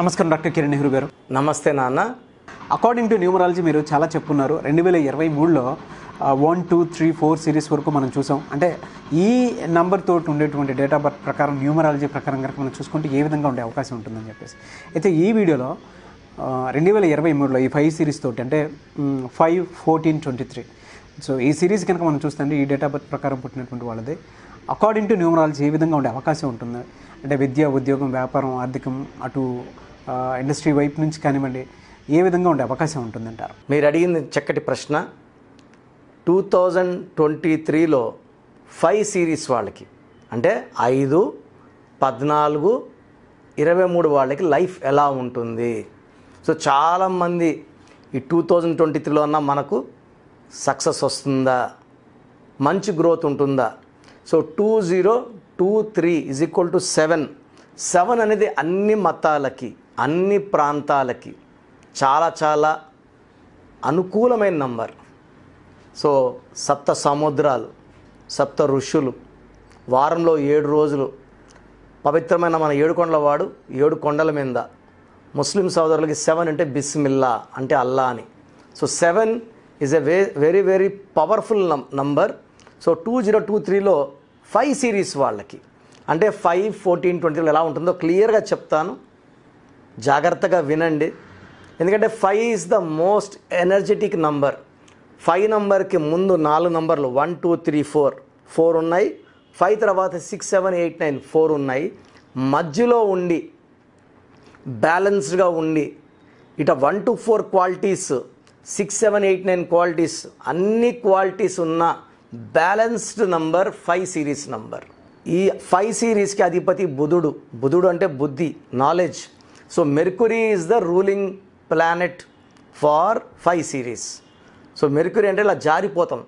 నమస్కారం డాక్టర్ కిరణ్ నెహ్రూ గారు నమస్తే నాన్న అకార్డింగ్ టు న్యూమరాలజీ మీరు చాలా చెప్పున్నారు రెండు వేల ఇరవై మూడులో one two three four series వరకు మనం చూసాం అంటే ఈ నంబర్ తోటి ఉండేటువంటి డేటా బర్త్ ప్రకారం న్యూమరాలజీ ప్రకారం కనుక మనం చూసుకుంటే ఏ విధంగా ఉండే అవకాశం ఉంటుందని చెప్పేసి అయితే ఈ వీడియోలో రెండు వేల ఇరవై మూడులో ఈ ఫైవ్ సిరీస్ తోటి అంటే five fourteen twenty three so ఈ సిరీస్ కనుక మనం అంటే ఈ డేటా బర్త్ ప్రకారం పుట్టినటువంటి వాళ్ళది అకార్డింగ్ టు న్యూమరాలజీ ఏ విధంగా ఉండే అవకాశం ఉంటుంది అంటే విద్య ఉద్యోగం వ్యాపారం ఆర్థికం అటు ఇండస్ట్రీ వైపు నుంచి కానివ్వండి ఏ విధంగా ఉండే అవకాశం ఉంటుందంటారు మీరు అడిగిన చక్కటి ప్రశ్న టూ థౌజండ్ ట్వంటీ త్రీలో ఫైవ్ సిరీస్ వాళ్ళకి అంటే ఐదు పద్నాలుగు ఇరవై మూడు వాళ్ళకి లైఫ్ ఎలా ఉంటుంది సో చాలామంది ఈ టూ థౌజండ్ ట్వంటీ త్రీలో అన్న మనకు సక్సెస్ వస్తుందా మంచి గ్రోత్ ఉంటుందా so two zero two three is equal to seven seven అనేది అన్ని మతాలకి అన్ని ప్రాంతాలకి చాలా చాలా అనుకూలమైన నంబర్ సో సప్త సముద్రాలు సప్త ఋషులు వారంలో ఏడు రోజులు పవిత్రమైన మన ఏడుకొండల వాడు ఏడు కొండల మీద ముస్లిం సోదరులకి సెవెన్ అంటే బిస్మిల్లా అంటే అల్లా అని so seven is a way very very powerful నం number so two zero two త్రీలో ఫైవ్ సిరీస్ వాళ్ళకి అంటే ఫైవ్ ఫోర్టీన్ ట్వంటీలో ఎలా ఉంటుందో క్లియర్గా చెప్తాను జాగ్రత్తగా వినండి ఎందుకంటే five is the most energetic number five నంబర్కి ముందు నాలుగు నంబర్లు one two three four four ఉన్నాయి ఫైవ్ తర్వాత six seven eight nine four ఉన్నాయి మధ్యలో ఉండి బ్యాలెన్స్డ్గా ఉండి it one to four qualities six seven eight nine qualities అన్ని క్వాలిటీస్ ఉన్న balanced number five series number ఈ ఫైవ్ సిరీస్కి అధిపతి బుధుడు బుధుడు అంటే బుద్ధి knowledge so Mercury is the ruling planet for five series so Mercury అంటే ఇలా జారిపోతాం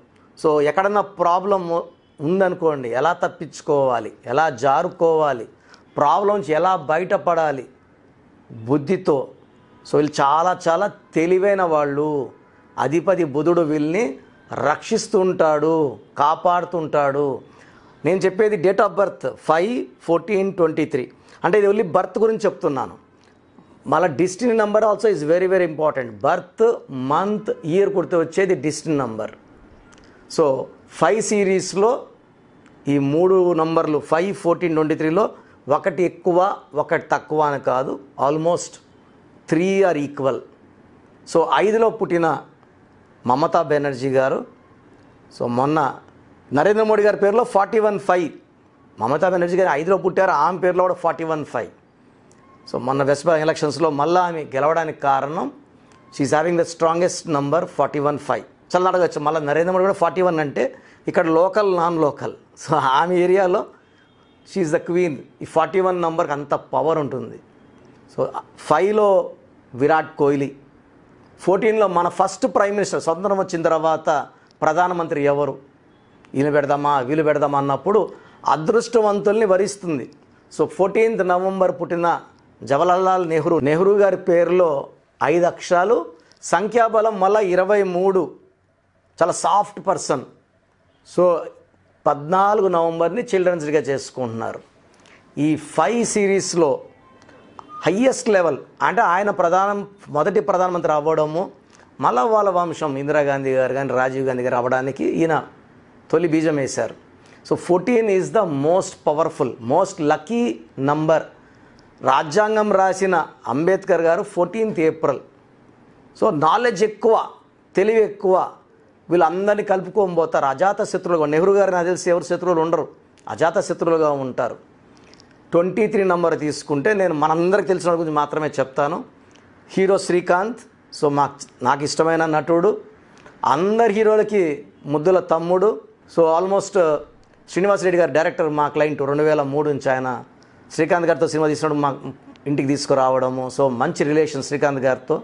సో ఎక్కడన్నా ప్రాబ్లం ఉందనుకోండి ఎలా తప్పించుకోవాలి ఎలా జారుకోవాలి ప్రాబ్లమ్స్ ఎలా బయటపడాలి బుద్ధితో సో వీళ్ళు చాలా చాలా తెలివైన వాళ్ళు అధిపతి బుధుడు వీళ్ళని రక్షిస్తుంటాడు కాపాడుతుంటాడు నేను చెప్పేది date of birth five fourteen twenty three అంటే ఇది ఓన్లీ బర్త్ గురించి చెప్తున్నాను మళ్ళీ destiny number also is very very important birth month year కొడితే వచ్చేది డిస్టినీ నెంబర్ సో ఫైవ్ సిరీస్లో ఈ మూడు నంబర్లు ఫైవ్ ఫోర్టీన్ ట్వంటీ త్రీలో ఒకటి ఎక్కువ ఒకటి తక్కువ అని కాదు almost three are equal so ఐదులో పుట్టిన మమతా బెనర్జీ గారు సో మొన్న నరేంద్ర మోడీ గారి పేరులో forty one five Mamata Banerjee గారు ఐదులో పుట్టారు ఆమె పేరులో కూడా ఫార్టీ వన్ ఫైవ్ సో మొన్న వెస్ట్ బెంగాల్ ఎలక్షన్స్లో మళ్ళీ ఆమె గెలవడానికి కారణం she having the strongest number forty one five చాలా అడగచ్చు మళ్ళీ నరేంద్ర మోడీ కూడా ఫార్టీ వన్ అంటే ఇక్కడ లోకల్ నాన్ లోకల్ సో ఆమె ఏరియాలో షీఈ్ ద క్వీన్ ఈ ఫార్టీ వన్ నంబర్కి అంత పవర్ ఉంటుంది సో ఫైవ్లో విరాట్ కోహ్లీ ఫోర్టీన్లో మన ఫస్ట్ ప్రైమ్ మినిస్టర్ స్వతంత్రం వచ్చిన తర్వాత ప్రధానమంత్రి ఎవరు వీళ్ళు పెడదామా వీళ్ళు పెడదామా అన్నప్పుడు అదృష్టవంతుల్ని వరిస్తుంది సో ఫోర్టీన్త్ నవంబర్ పుట్టిన జవహర్లాల్ నెహ్రూ నెహ్రూ గారి పేరులో ఐదు అక్షరాలు సంఖ్యాబలం మళ్ళా ఇరవై మూడు చాలా సాఫ్ట్ పర్సన్ సో పద్నాలుగు నవంబర్ని చిల్డ్రన్స్ డేగా చేసుకుంటున్నారు ఈ ఫైవ్ సిరీస్లో హయ్యెస్ట్ లెవెల్ అంటే ఆయన ప్రధానం మొదటి ప్రధానమంత్రి అవ్వడము మళ్ళా వాళ్ళ వంశం ఇందిరాగాంధీ గారు కానీ రాజీవ్ గాంధీ గారు అవ్వడానికి ఈయన తొలి బీజం వేశారు so fourteen is the most powerful most lucky number రాజ్యాంగం రాసిన అంబేద్కర్ గారు ఫోర్టీన్త్ ఏప్రిల్ సో నాలెడ్జ్ ఎక్కువ తెలివి ఎక్కువ వీళ్ళందరినీ కలుపుకొని పోతారు అజాత శత్రువులుగా నెహ్రూ గారు నాకు తెలిసి ఎవరు శత్రువులు ఉండరు అజాత శత్రువులుగా ఉంటారు ట్వంటీ త్రీ నెంబర్ తీసుకుంటే నేను మనందరికి తెలిసిన గురించి మాత్రమే చెప్తాను హీరో శ్రీకాంత్ సో మాకు నాకు ఇష్టమైన నటుడు అందరి హీరోలకి ముద్దుల తమ్ముడు సో ఆల్మోస్ట్ శ్రీనివాసరెడ్డి గారు డైరెక్టర్ మా క్లయింట్ రెండు వేల మూడు నుంచి ఆయన శ్రీకాంత్ గారితో సినిమా తీసినప్పుడు మా ఇంటికి తీసుకురావడము సో మంచి రిలేషన్ శ్రీకాంత్ గారితో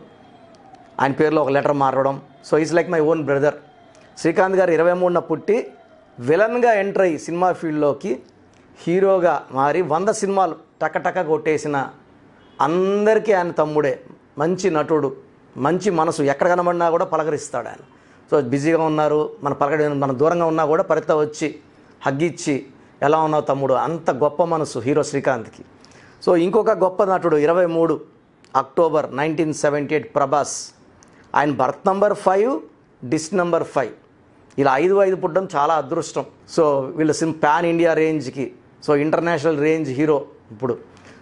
ఆయన పేరులో ఒక లెటర్ మారడం so is like my own brother Srikanth గారు ఇరవై మూడున పుట్టి విలన్గా ఎంటర్ అయ్యి సినిమా ఫీల్డ్లోకి హీరోగా మారి వంద సినిమాలు టక కొట్టేసిన అందరికీ ఆయన తమ్ముడే మంచి నటుడు మంచి మనసు ఎక్కడ కనబడినా కూడా పలకరిస్తాడు ఆయన సో బిజీగా ఉన్నారు మన పలకడి మనం దూరంగా ఉన్నా కూడా పరిత వచ్చి హగ్గిచ్చి ఎలా ఉన్నావు తమ్ముడు అంత గొప్ప మనసు హీరో శ్రీకాంత్కి సో ఇంకొక గొప్ప నటుడు ఇరవై మూడు October nineteen seventy eight Prabhas ఆయన birth number five this number five ఇలా ఐదు ఐదు పుట్టడం చాలా అదృష్టం సో వీళ్ళ సిమ్ ప్యాన్ ఇండియా రేంజ్కి సో ఇంటర్నేషనల్ రేంజ్ హీరో ఇప్పుడు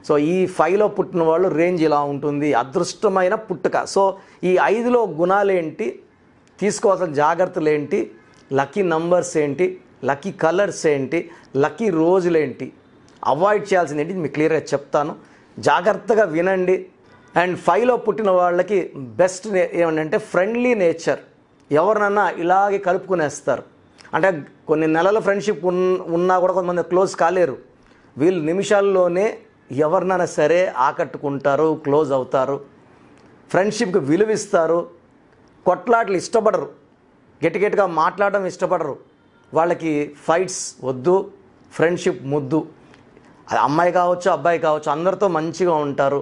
సో ఈ ఫైవ్లో పుట్టిన వాళ్ళు రేంజ్ ఇలా ఉంటుంది అదృష్టమైన పుట్టుక సో ఈ ఐదులో గుణాలేంటి తీసుకోవాల్సిన జాగ్రత్తలు ఏంటి లక్కీ నంబర్స్ ఏంటి లక్కీ కలర్స్ ఏంటి లక్కీ రోజులు ఏంటి అవాయిడ్ చేయాల్సింది ఏంటి మీకు క్లియర్గా చెప్తాను జాగ్రత్తగా వినండి అండ్ ఫైవ్లో పుట్టిన వాళ్ళకి బెస్ట్ ఏమంటే ఫ్రెండ్లీ నేచర్ ఎవరినన్నా ఇలాగే కలుపుకునేస్తారు అంటే కొన్ని నెలల ఫ్రెండ్షిప్ ఉన్ ఉన్నా కూడా కొంతమంది క్లోజ్ కాలేరు వీళ్ళు నిమిషాల్లోనే ఎవరినైనా సరే ఆకట్టుకుంటారు క్లోజ్ అవుతారు ఫ్రెండ్షిప్కి విలువిస్తారు కొట్లాటలు ఇష్టపడరు గట్టిగట్టిగా మాట్లాడడం ఇష్టపడరు వాళ్ళకి ఫైట్స్ వద్దు ఫ్రెండ్షిప్ ముద్దు అది అమ్మాయి కావచ్చు అబ్బాయి కావచ్చు అందరితో మంచిగా ఉంటారు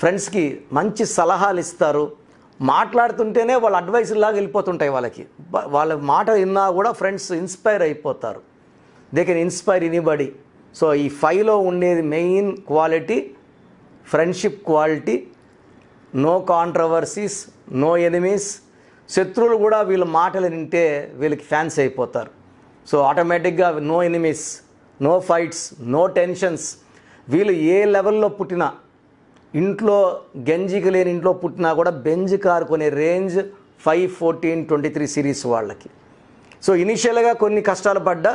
ఫ్రెండ్స్కి మంచి సలహాలు ఇస్తారు మాట్లాడుతుంటేనే వాళ్ళ అడ్వైస్ లాగా వెళ్ళిపోతుంటాయి వాళ్ళకి వాళ్ళ మాట విన్నా కూడా ఫ్రెండ్స్ ఇన్స్పైర్ అయిపోతారు they can inspire anybody so ఈ ఫైవ్లో ఉండేది main quality friendship quality no controversies no enemies శత్రువులు కూడా వీళ్ళ మాటలు వింటే వీళ్ళకి ఫ్యాన్స్ అయిపోతారు సో ఆటోమేటిక్గా no enemies no fights no tensions వీళ్ళు ఏ లెవెల్లో పుట్టినా ఇంట్లో గంజికి లేని ఇంట్లో పుట్టినా కూడా బెంజ్ కార్ కొనే range five fourteen twenty three series వాళ్ళకి సో ఇనిషియల్గా కొన్ని కష్టాలు పడ్డా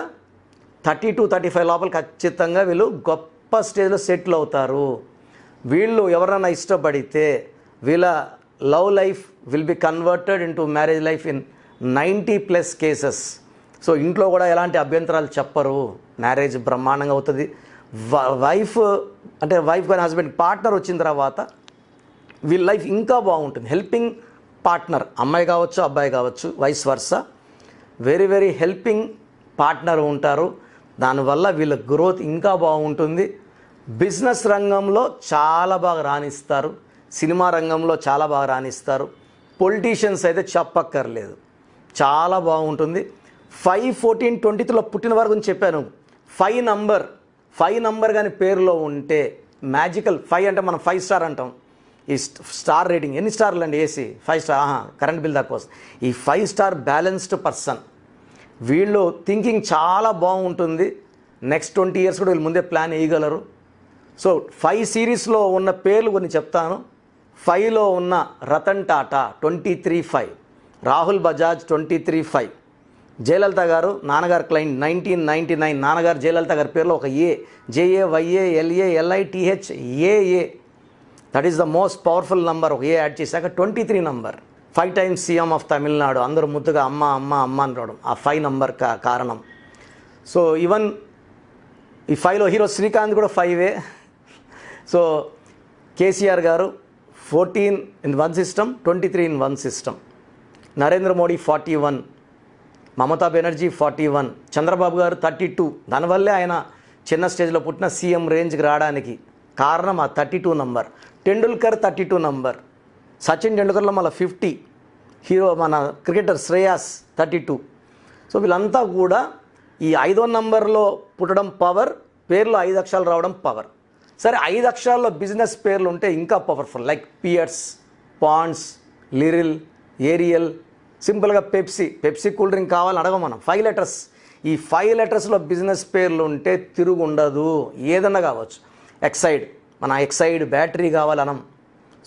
థర్టీ టు థర్టీ ఫైవ్ లోపల ఖచ్చితంగా వీళ్ళు గొప్ప స్టేజ్లో సెటిల్ అవుతారు వీళ్ళు ఎవరైనా ఇష్టపడితే వీళ్ళ love life will be converted into marriage life in ninety plus cases so ఇంట్లో కూడా ఎలాంటి అభ్యంతరాలు చెప్పరు మ్యారేజ్ బ్రహ్మాండంగా అవుతుంది వైఫ్ అంటే వైఫ్ కానీ హస్బెండ్ పార్ట్నర్ వచ్చిన తర్వాత వీళ్ళ లైఫ్ ఇంకా బాగుంటుంది హెల్పింగ్ పార్ట్నర్ అమ్మాయి కావచ్చు అబ్బాయి కావచ్చు vice versa very very helping partner ఉంటారు దానివల్ల వీళ్ళ గ్రోత్ ఇంకా బాగుంటుంది బిజినెస్ రంగంలో చాలా బాగా రాణిస్తారు సినిమా రంగంలో చాలా బాగా రాణిస్తారు పొలిటీషియన్స్ అయితే చెప్పక్కర్లేదు చాలా బాగుంటుంది ఫైవ్ ఫోర్టీన్ ట్వంటీ త్రీలో వారి గురించి చెప్పాను ఫైవ్ నంబర్ ఫైవ్ నంబర్ కానీ పేరులో ఉంటే మ్యాజికల్ ఫైవ్ అంటే మనం ఫైవ్ స్టార్ అంటాం ఈ స్టార్ రేటింగ్ ఎన్ని స్టార్లు అండి ఏసీ ఫైవ్ స్టార్ ఆహా కరెంట్ బిల్ దాకా వస్తుంది ఈ ఫైవ్ స్టార్ బ్యాలెన్స్డ్ పర్సన్ వీళ్ళు థింకింగ్ చాలా బాగుంటుంది నెక్స్ట్ ట్వంటీ ఇయర్స్ కూడా వీళ్ళు ముందే ప్లాన్ వేయగలరు సో ఫైవ్ సిరీస్లో ఉన్న పేర్లు కొన్ని చెప్తాను ఫైవ్లో ఉన్న Ratan Tata twenty three five Rahul Bajaj twenty three five Jayalalitha garu నాన్నగారు క్లయింట్ నైన్టీన్ నైంటీ నైన్ నాన్నగారు జయలలిత గారి పేరులో ఒక ఏ JA వైఏ L A L I T H A A that is the most powerful number ఒక ఏ యాడ్ చేశాక twenty three number five times CM of Tamil Nadu అందరూ ముద్దుగా అమ్మ అమ్మ అమ్మ అని రావడం ఆ ఫైవ్ నంబర్ కా కారణం సో ఈవెన్ ఈ ఫైవ్లో హీరో శ్రీకాంత్ కూడా ఫైవే so KCR garu fourteen in one system twenty three in one system Narendra Modi forty one Mamata Banerjee forty one Chandrababu garu thirty two దానివల్లే ఆయన చిన్న స్టేజ్లో పుట్టిన సీఎం రేంజ్కి రావడానికి కారణం ఆ thirty two number Tendulkar thirty two number Sachin టెండూల్కర్లో మళ్ళీ ఫిఫ్టీ హీరో మన cricketer Shreyas thirty two so వీళ్ళంతా కూడా ఈ ఐదో నంబర్లో పుట్టడం పవర్ పేర్లో ఐదు అక్షరాలు రావడం పవర్ సరే ఐదు అక్షరాల్లో బిజినెస్ పేర్లు ఉంటే ఇంకా powerful like Pears Pond's Liril Ariel సింపుల్గా పెప్సీ పెప్సీ కూల్ డ్రింక్ కావాలని అడగం మనం ఫైవ్ లెటర్స్ ఈ ఫైవ్ లెటర్స్లో బిజినెస్ పేర్లు ఉంటే తిరుగు ఉండదు ఏదన్నా కావచ్చు ఎక్సైడ్ మన ఎక్సైడ్ బ్యాటరీ కావాలనం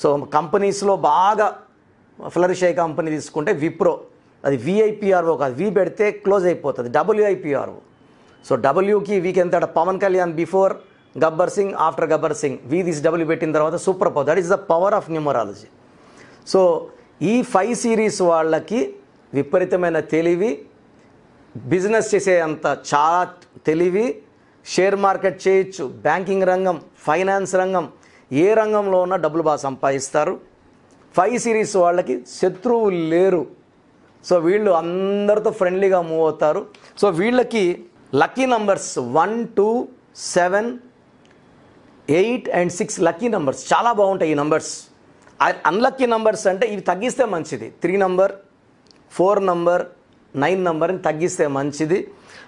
సో కంపెనీస్లో బాగా ఫ్లరిష్ అయ్యే కంపెనీ తీసుకుంటే విప్రో అది విఐపిఆర్ఓ కాదు వి పెడితే క్లోజ్ అయిపోతుంది డబ్ల్యూఐపిఆర్ఓ సో డబ్ల్యూకి వీకి ఎంత Pawan Kalyan before Gabbar Singh after Gabbar Singh V this W పెట్టిన తర్వాత super power that is the power of numerology so ఈ ఫైవ్ సిరీస్ వాళ్ళకి విపరీతమైన తెలివి బిజినెస్ చేసే అంత చాలా తెలివి షేర్ మార్కెట్ చేయొచ్చు బ్యాంకింగ్ రంగం ఫైనాన్స్ రంగం ఏ రంగంలో ఉన్నా డబ్బులు బాగా సంపాదిస్తారు ఫైవ్ సిరీస్ వాళ్ళకి శత్రువు లేరు సో వీళ్ళు అందరితో ఫ్రెండ్లీగా మూవ్ అవుతారు సో వీళ్ళకి lucky numbers one two seven eight and six lucky numbers చాలా బాగుంటాయి ఈ నంబర్స్ అన్లక్కీ నంబర్స్ అంటే ఇవి తగ్గిస్తే మంచిది three number four number nine నంబర్ని తగ్గిస్తే మంచిది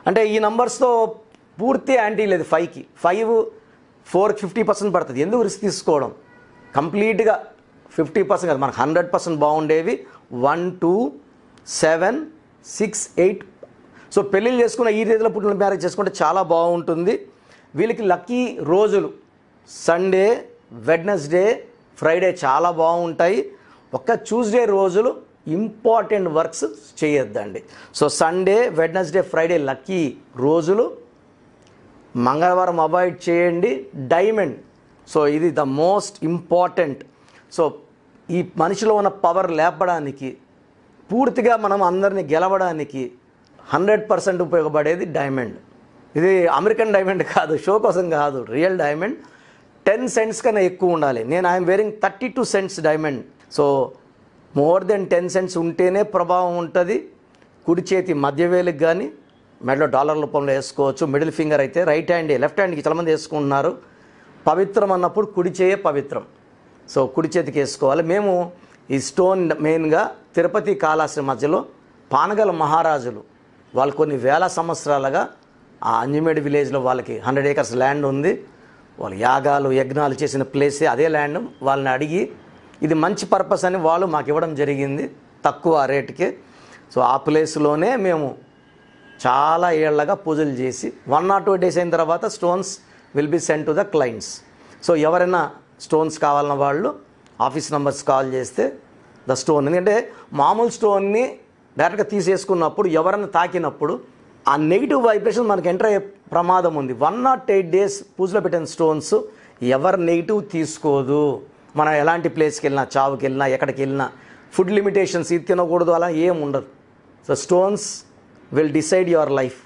అంటే ఈ నంబర్స్తో పూర్తి యాంటీ లేదు ఫైవ్కి ఫైవ్ ఫోర్ ఫిఫ్టీ పర్సెంట్ పడుతుంది ఎందుకు రిస్క్ తీసుకోవడం కంప్లీట్గా ఫిఫ్టీ పర్సెంట్ కాదు మనకు హండ్రెడ్ పర్సెంట్ బాగుండేవి one two seven six eight so పెళ్ళిళ్ళు చేసుకున్న ఈ రీతిలో పుట్టిన మ్యారేజ్ చేసుకుంటే చాలా బాగుంటుంది వీళ్ళకి లక్కీ రోజులు సండే వెడ్నెస్డే ఫ్రైడే చాలా బాగుంటాయి ఒక ట్యూస్డే రోజులు ఇంపార్టెంట్ వర్క్స్ చేయొద్దండి so Sunday Wednesday Friday lucky రోజులు మంగళవారం అవాయిడ్ చేయండి డైమండ్ సో ఇది ద మోస్ట్ ఇంపార్టెంట్ సో ఈ మనిషిలో ఉన్న పవర్ లేపడానికి పూర్తిగా మనం అందరిని గెలవడానికి హండ్రెడ్ పర్సెంట్ ఉపయోగపడేది డైమండ్ ఇది అమెరికన్ డైమండ్ కాదు షో కోసం కాదు రియల్ డైమండ్ టెన్ సెంట్స్ కన్నా ఎక్కువ ఉండాలి నేను I'm wearing thirty two cents diamond so more then ten cents ఉంటేనే ప్రభావం ఉంటుంది కుడి చేతి మధ్యవేలకు కానీ మెడలో డాలర్ రూపంలో వేసుకోవచ్చు మిడిల్ ఫింగర్ అయితే రైట్ హ్యాండ్ లెఫ్ట్ హ్యాండ్కి చాలామంది వేసుకుంటున్నారు పవిత్రం అన్నప్పుడు కుడి చేయే పవిత్రం సో కుడి చేతికి వేసుకోవాలి మేము ఈ స్టోన్ మెయిన్గా తిరుపతి కాళాశ్రీ మధ్యలో పానగల మహారాజులు వాళ్ళు కొన్ని వేల సంవత్సరాలుగా ఆ అంజమేడి విలేజ్లో వాళ్ళకి హండ్రెడ్ ఏకర్స్ ల్యాండ్ ఉంది వాళ్ళు యాగాలు యజ్ఞాలు చేసిన ప్లేసే అదే ల్యాండ్ వాళ్ళని అడిగి ఇది మంచి పర్పస్ అని వాళ్ళు మాకు ఇవ్వడం జరిగింది తక్కువ రేటుకి సో ఆ ప్లేస్లోనే మేము చాలా ఏళ్లగా పూజలు చేసి వన్ నాట్ టూ డేస్ అయిన తర్వాత stones will be send to the clients so ఎవరైనా స్టోన్స్ కావాలన్న వాళ్ళు ఆఫీస్ నెంబర్స్ కాల్ చేస్తే ద స్టోన్ ఎందుకంటే మామూలు స్టోన్ని డైరెక్ట్గా తీసేసుకున్నప్పుడు ఎవరైనా తాకినప్పుడు ఆ నెగిటివ్ వైబ్రేషన్ మనకు ఎంటర్ అయ్యే ప్రమాదం ఉంది వన్ నాట్ ఎయిట్ డేస్ పూజలో పెట్టిన స్టోన్స్ ఎవరు నెగిటివ్ తీసుకోదు మనం ఎలాంటి ప్లేస్కి వెళ్ళినా చావుకి వెళ్ళినా ఎక్కడికి వెళ్ళినా ఫుడ్ లిమిటేషన్స్ ఇది తినకూడదు అలా ఏం ఉండదు so stones will decide your life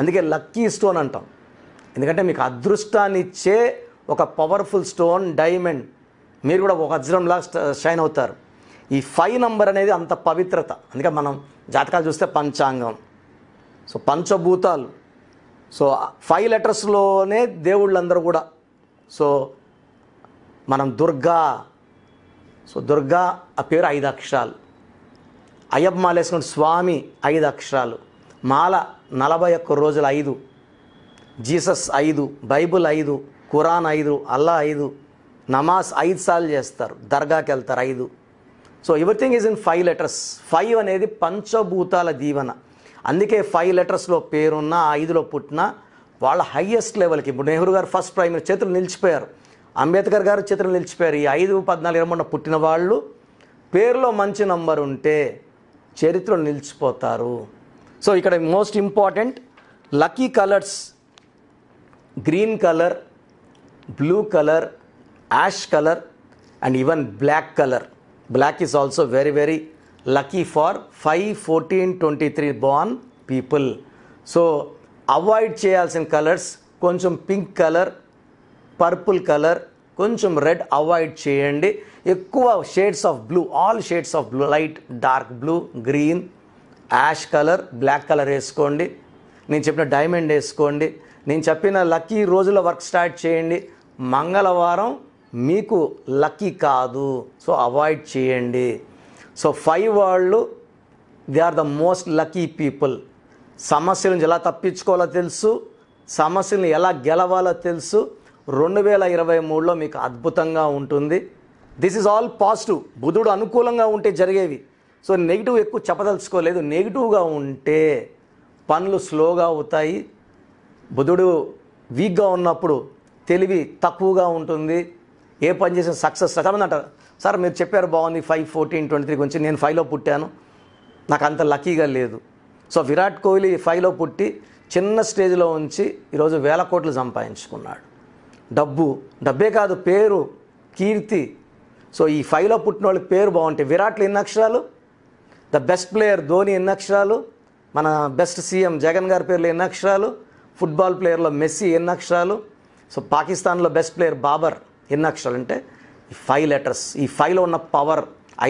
అందుకే లక్కీ స్టోన్ అంటాం ఎందుకంటే మీకు అదృష్టాన్ని ఇచ్చే ఒక పవర్ఫుల్ స్టోన్ డైమండ్ మీరు కూడా ఒక వజ్రంలా షైన్ అవుతారు ఈ ఫైవ్ నంబర్ అనేది అంత పవిత్రత అందుకే మనం జాతకాలు చూస్తే పంచాంగం సో పంచభూతాలు సో ఫైవ్ లెటర్స్లోనే దేవుళ్ళందరూ కూడా సో మనం దుర్గా సో దుర్గా ఆ పేరు ఐదు అక్షరాలు అయ్యప్ప మాలేసుకుని స్వామి ఐదు అక్షరాలు మాల నలభై ఒక్క రోజులు ఐదు జీసస్ ఐదు బైబుల్ ఐదు ఖురాన్ ఐదు అల్లా ఐదు నమాజ్ ఐదు సార్లు చేస్తారు దర్గాకి వెళ్తారు ఐదు so everything is in five letters five అనేది పంచభూతాల దీవెన అందుకే ఫైవ్ లెటర్స్లో పేరున్న ఐదులో పుట్టిన వాళ్ళ హయ్యెస్ట్ లెవెల్కి ఇప్పుడు నెహ్రూ గారు ఫస్ట్ ప్రైమ్ చేతులు నిలిచిపోయారు అంబేద్కర్ గారు చేతులు నిలిచిపోయారు ఈ ఐదు పద్నాలుగు ఇరవై పుట్టిన వాళ్ళు పేరులో మంచి నంబర్ ఉంటే చరిత్రలో నిలిచిపోతారు సో ఇక్కడ most important lucky colours green colour blue colour ash colour and even black colour black is also very very far five fourteen twenty three born people so avoid చేయాల్సిన కలర్స్ కొంచెం pink colour purple colour కొంచెం red avoid చేయండి ఎక్కువ shades of blue all shades of blue light dark blue green ash colour black colour వేసుకోండి నేను చెప్పిన diamond వేసుకోండి నేను చెప్పిన లక్కీ రోజుల వర్క్ స్టార్ట్ చేయండి మంగళవారం మీకు లక్కీ కాదు సో అవాయిడ్ చేయండి సో ఫైవ్ వాళ్ళు they are the most lucky people సమస్యలను ఎలా తప్పించుకోవాలో తెలుసు సమస్యలను ఎలా గెలవాలో తెలుసు రెండు వేల ఇరవై మూడులో మీకు అద్భుతంగా ఉంటుంది దిస్ ఈజ్ ఆల్ పాజిటివ్ బుధుడు అనుకూలంగా ఉంటే జరిగేవి సో నెగిటివ్ ఎక్కువ చెప్పదలుచుకోలేదు నెగిటివ్గా ఉంటే పనులు స్లోగా అవుతాయి బుధుడు వీక్గా ఉన్నప్పుడు తెలివి తక్కువగా ఉంటుంది ఏ పని చేసిన సక్సెస్ అంటారు సార్ మీరు చెప్పారు బాగుంది ఫైవ్ ఫోర్టీన్ ట్వంటీ త్రీ గురించి నేను ఫైవ్లో పుట్టాను నాకు అంత లక్కీగా లేదు సో విరాట్ కోహ్లీ ఫైవ్లో పుట్టి చిన్న స్టేజ్లో ఉంచి ఈరోజు వేల కోట్లు సంపాదించుకున్నాడు డబ్బు డబ్బే కాదు పేరు కీర్తి సో ఈ ఫైవ్లో పుట్టిన వాళ్ళు పేరు బాగుంటాయి విరాట్లు ఎన్ని అక్షరాలు ద బెస్ట్ ప్లేయర్ ధోని ఎన్ని అక్షరాలు మన బెస్ట్ సీఎం జగన్ గారి పేర్లు ఎన్ని అక్షరాలు ఫుట్బాల్ ప్లేయర్లో మెస్సీ ఎన్ని అక్షరాలు సో పాకిస్తాన్లో బెస్ట్ ప్లేయర్ బాబర్ ఎన్ని అక్షరాలు అంటే ఈ ఫైవ్ లెటర్స్ ఈ ఫైవ్లో ఉన్న పవర్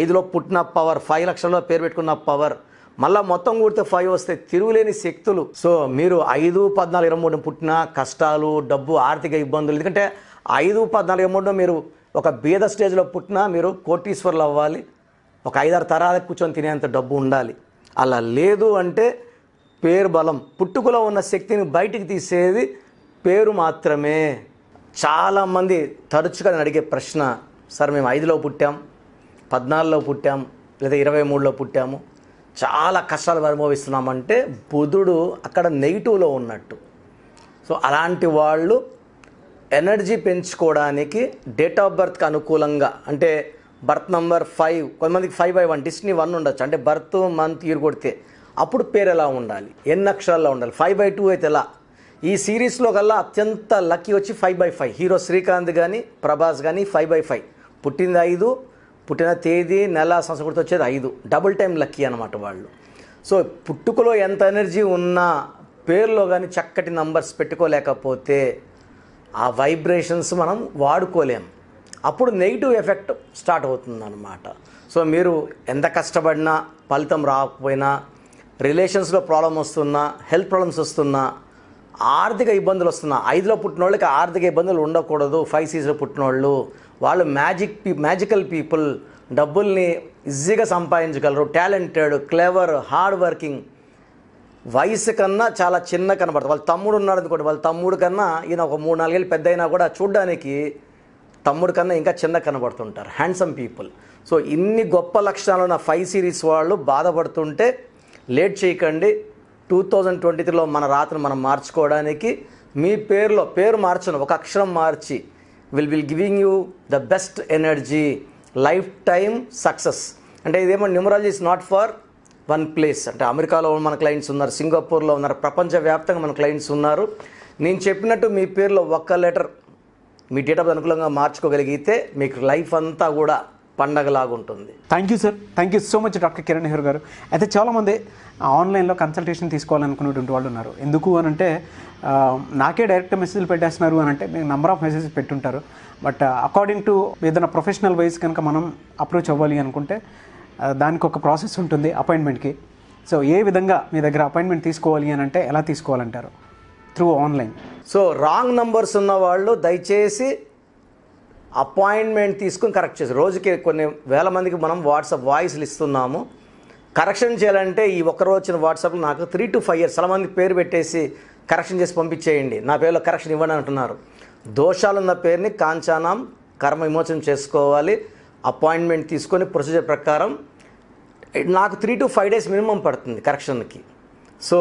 ఐదులో పుట్టిన పవర్ ఫైవ్ లక్షల్లో పేరు పెట్టుకున్న పవర్ మళ్ళీ మొత్తం కూడితే ఫైవ్ వస్తే తిరుగులేని శక్తులు సో మీరు ఐదు పద్నాలుగు ఇరవై మూడు పుట్టిన కష్టాలు డబ్బు ఆర్థిక ఇబ్బందులు ఎందుకంటే ఐదు పద్నాలుగు ఇరవై మూడు మీరు ఒక బీద స్టేజ్లో పుట్టినా మీరు కోటీశ్వర్లు అవ్వాలి ఒక ఐదారు తరాల కూర్చొని తినేంత డబ్బు ఉండాలి అలా లేదు అంటే పేరు బలం పుట్టుకలో ఉన్న శక్తిని బయటికి తీసేది పేరు మాత్రమే చాలామంది తరచుగా అడిగే ప్రశ్న సార్ మేము ఐదులో పుట్టాం పద్నాలుగులో పుట్టాం లేదా ఇరవై మూడులో పుట్టాము చాలా కష్టాలు అనుభవిస్తున్నామంటే బుధుడు అక్కడ నెగిటివ్లో ఉన్నట్టు సో అలాంటి వాళ్ళు ఎనర్జీ పెంచుకోవడానికి డేట్ ఆఫ్ బర్త్కి అనుకూలంగా అంటే బర్త్ నంబర్ ఫైవ్ కొంతమందికి ఫైవ్ బై వన్ డిస్నీ వన్ ఉండొచ్చు అంటే బర్త్ మంత్ ఇయర్ కొడితే అప్పుడు పేరు ఎలా ఉండాలి ఎన్ని అక్షరాల్లో ఉండాలి ఫైవ్ బై టూ అయితే ఎలా ఈ సిరీస్లో కల్లా అత్యంత లక్కీ వచ్చి five by five hero Srikanth కానీ ప్రభాస్ కానీ ఫైవ్ బై ఫైవ్ పుట్టింది ఐదు పుట్టిన తేదీ నెల సంవత్సరం గుర్తు వచ్చేది ఐదు డబుల్ టైం లక్కీ అనమాట వాళ్ళు సో పుట్టుకలో ఎంత ఎనర్జీ ఉన్నా పేర్లో కానీ చక్కటి నంబర్స్ పెట్టుకోలేకపోతే ఆ వైబ్రేషన్స్ మనం వాడుకోలేం అప్పుడు నెగిటివ్ ఎఫెక్ట్ స్టార్ట్ అవుతుందన్నమాట సో మీరు ఎంత కష్టపడినా ఫలితం రాకపోయినా రిలేషన్స్లో ప్రాబ్లం వస్తున్నా హెల్త్ ప్రాబ్లమ్స్ వస్తున్నా ఆర్థిక ఇబ్బందులు వస్తున్నా ఐదులో పుట్టిన వాళ్ళకి ఆర్థిక ఇబ్బందులు ఉండకూడదు ఫైవ్ సీస్లో పుట్టినోళ్ళు వాళ్ళు మ్యాజిక్ పీ మ్యాజికల్ పీపుల్ డబ్బుల్ని ఈజీగా సంపాదించగలరు టాలెంటెడ్ క్లెవర్ హార్డ్ వర్కింగ్ వయసు కన్నా చాలా చిన్న కనబడతారు వాళ్ళ తమ్ముడు ఉన్నాడు అనుకోండి వాళ్ళ తమ్ముడు కన్నా ఈయన ఒక మూడు నాలుగేళ్ళు పెద్ద అయినా కూడా చూడడానికి తమ్ముడు కన్నా ఇంకా చిన్న కనబడుతుంటారు హ్యాండ్సమ్ పీపుల్ సో ఇన్ని గొప్ప లక్షణాలు ఉన్న ఫైవ్ సిరీస్ వాళ్ళు బాధపడుతుంటే లేట్ చేయకండి టూ థౌజండ్ ట్వంటీ త్రీలో మన రాత్రి మనం మార్చుకోవడానికి మీ పేరులో పేరు మార్చను ఒక అక్షరం మార్చి will will giving you the best energy life time success అంటే ఇదేమో numerology is not for one place అంటే అమెరికాలో మన క్లయింట్స్ ఉన్నారు సింగపూర్లో ఉన్నారు ప్రపంచవ్యాప్తంగా మన క్లయింట్స్ ఉన్నారు నేను చెప్పినట్టు మీ పేరులో ఒక్క లెటర్ మీ డేట్ ఆఫ్ అనుకూలంగా మార్చుకోగలిగితే మీకు లైఫ్ అంతా కూడా పండగలాగా ఉంటుంది thank you sir thank you so much doctor Kiran Nehru garu అయితే చాలామంది ఆన్లైన్లో కన్సల్టేషన్ తీసుకోవాలనుకునేటువంటి వాళ్ళు ఉన్నారు ఎందుకు అని అంటే నాకే డైరెక్ట్ మెసేజ్లు పెట్టేస్తున్నారు అని అంటే మీకు నెంబర్ ఆఫ్ మెసేజ్ పెట్టుంటారు బట్ అకార్డింగ్ టు ఏదైనా ప్రొఫెషనల్ వైజ్ కనుక మనం అప్రోచ్ అవ్వాలి అనుకుంటే దానికి ఒక ప్రాసెస్ ఉంటుంది అపాయింట్మెంట్కి సో ఏ విధంగా మీ దగ్గర అపాయింట్మెంట్ తీసుకోవాలి అని అంటే ఎలా తీసుకోవాలంటారు through online so wrong numbers ఉన్న వాళ్ళు దయచేసి అపాయింట్మెంట్ తీసుకుని కరెక్ట్ చేసి రోజుకి కొన్ని వేల మందికి మనం వాట్సాప్ వాయిస్లు ఇస్తున్నాము కరెక్షన్ చేయాలంటే ఈ ఒక్కరోజు వచ్చిన వాట్సాప్లో నాకు త్రీ టు ఫైవ్ ఇయర్స్ చాలా మంది పేరు పెట్టేసి కరెక్షన్ చేసి పంపించేయండి నా పేరులో కరెక్షన్ ఇవ్వండి అంటున్నారు దోషాలున్న పేరుని కాంచానాం కర్మ విమోచనం చేసుకోవాలి అపాయింట్మెంట్ తీసుకొని ప్రొసీజర్ ప్రకారం నాకు three to five days minimum పడుతుంది కరెక్షన్కి సో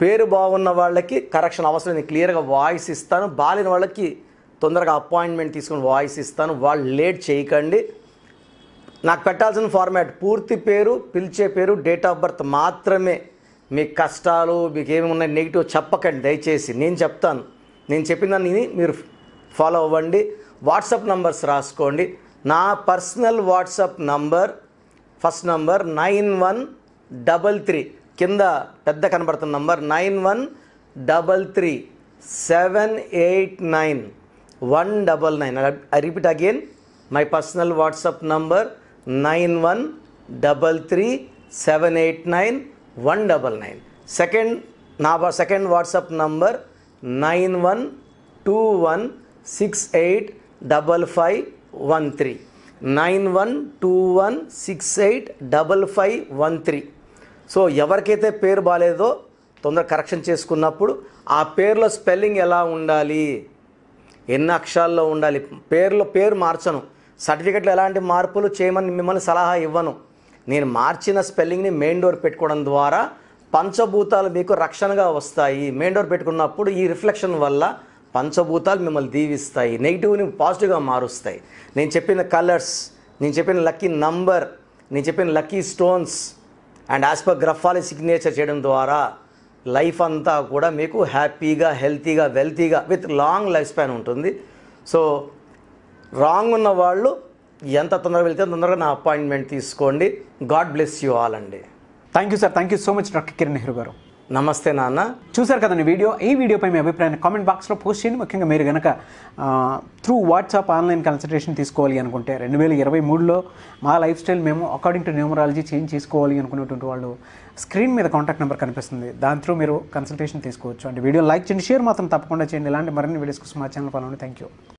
పేరు బాగున్న వాళ్ళకి కరెక్షన్ అవసరం నేను క్లియర్గా వాయిస్ ఇస్తాను బాలిన వాళ్ళకి తొందరగా అపాయింట్మెంట్ తీసుకుని వాయిస్ ఇస్తాను వాళ్ళు లేట్ చేయకండి నాకు పెట్టాల్సిన ఫార్మాట్ పూర్తి పేరు పిలిచే పేరు డేట్ ఆఫ్ బర్త్ మాత్రమే మీ కష్టాలు మీకు ఏమి ఉన్నాయి నెగిటివ్ చెప్పకండి దయచేసి నేను చెప్తాను నేను చెప్పిన దాన్ని మీరు ఫాలో అవ్వండి వాట్సాప్ నంబర్స్ రాసుకోండి నా personal WhatsApp number first number nine one double three కింద పెద్ద కనబడుతున్న number nine one double three seven eight nine one double nine I repeat again my personal WhatsApp number nine one double three seven eight nine one double nine second నా second WhatsApp number nine one two one six eight double five one three nine one two one six eight double five one three so ఎవరికైతే పేరు బాగాలేదో తొందర correction చేసుకున్నప్పుడు ఆ పేర్లో spelling ఎలా ఉండాలి ఎన్ని అక్షరాల్లో ఉండాలి పేర్లో పేరు మార్చను సర్టిఫికెట్లో ఎలాంటి మార్పులు చేయమని మిమ్మల్ని సలహా ఇవ్వను నేను మార్చిన స్పెల్లింగ్ని మెయిన్ డోర్ పెట్టుకోవడం ద్వారా పంచభూతాలు మీకు రక్షణగా వస్తాయి మెయిన్ డోర్ పెట్టుకున్నప్పుడు ఈ రిఫ్లెక్షన్ వల్ల పంచభూతాలు మిమ్మల్ని దీవిస్తాయి నెగిటివ్ని పాజిటివ్గా మారుస్తాయి నేను చెప్పిన కలర్స్ నేను చెప్పిన లక్కీ నంబర్ నేను చెప్పిన lucky stones and as per graphology signature చేయడం ద్వారా లైఫ్ అంతా కూడా మీకు హ్యాపీగా హెల్తీగా వెల్తీగా విత్ లాంగ్ లైఫ్ స్పాన్ ఉంటుంది సో రాంగ్ ఉన్న వాళ్ళు ఎంత తొందరగా వెళ్తే తొందరగా నా అపాయింట్మెంట్ తీసుకోండి గాడ్ బ్లెస్ యూ ఆల్ అండి thank you sir thank you so much doctor Kiran Nehru garu నమస్తే నాన్న చూశారు కదండి వీడియో ఈ వీడియోపై మీ అభిప్రాయాన్ని కామెంట్ బాక్స్లో పోస్ట్ చేయండి ముఖ్యంగా మీరు కనుక త్రూ వాట్సాప్ ఆన్లైన్ కన్సల్టేషన్ తీసుకోవాలి అనుకుంటే రెండు వేల ఇరవై మూడులో మా లైఫ్ స్టైల్ మేము అకార్డింగ్ టు న్యూమరాలజీ చేంజ్ చేసుకోవాలి అనుకునేటువంటి వాళ్ళు స్క్రీన్ మీద కాంటాక్ట్ నెంబర్ కనిపిస్తుంది దాని త్రూ మీరు కన్సల్టేషన్ తీసుకోవచ్చు అంటే వీడియో లైక్ చేయండి షేర్ మాత్రం తప్పకుండా చేయండి ఇలాంటి మరిన్ని వీడియోస్ కోసం మా ఛానల్ ఫాలో థ్యాంక్ యూ